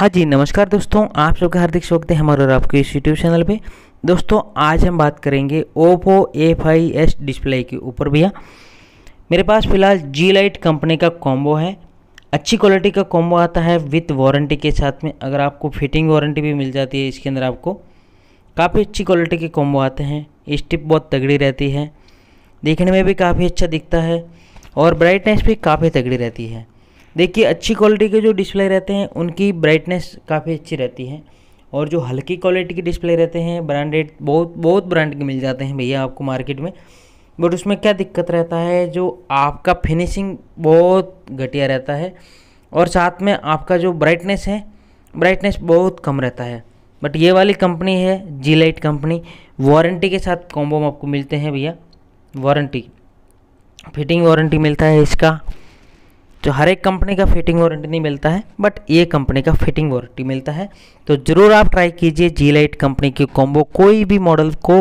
हाँ जी नमस्कार दोस्तों आप सबका हार्दिक स्वागत है हमारे और आपके इस यूट्यूब चैनल पे दोस्तों आज हम बात करेंगे Oppo A five S display के ऊपर भैया मेरे पास फिलहाल जी लाइट कंपनी का कॉम्बो है अच्छी क्वालिटी का कॉम्बो आता है विथ वारंटी के साथ में अगर आपको फिटिंग वारंटी भी मिल जाती है इसके अंदर आपको काफ़ी अच्छी क्वालिटी के कॉम्बो आते हैं स्टिप बहुत तगड़ी रहती है देखने में भी काफ़ी अच्छा दिखता है और ब्राइटनेस भी काफ़ी तगड़ी रहती है देखिए अच्छी क्वालिटी के जो डिस्प्ले रहते हैं उनकी ब्राइटनेस काफ़ी अच्छी रहती है और जो हल्की क्वालिटी के डिस्प्ले रहते हैं ब्रांडेड बहुत बहुत ब्रांड के मिल जाते हैं भैया आपको मार्केट में बट उसमें क्या दिक्कत रहता है जो आपका फिनिशिंग बहुत घटिया रहता है और साथ में आपका जो ब्राइटनेस है ब्राइटनेस बहुत कम रहता है बट ये वाली कंपनी है जी लाइट कंपनी वारंटी के साथ कॉम्बो में आपको मिलते हैं भैया वारंटी फिटिंग वारंटी मिलता है इसका तो हर एक कंपनी का फिटिंग वारंटी नहीं मिलता है बट ये कंपनी का फिटिंग वारंटी मिलता है तो ज़रूर आप ट्राई कीजिए जी लाइट कंपनी की कॉम्बो कोई भी मॉडल को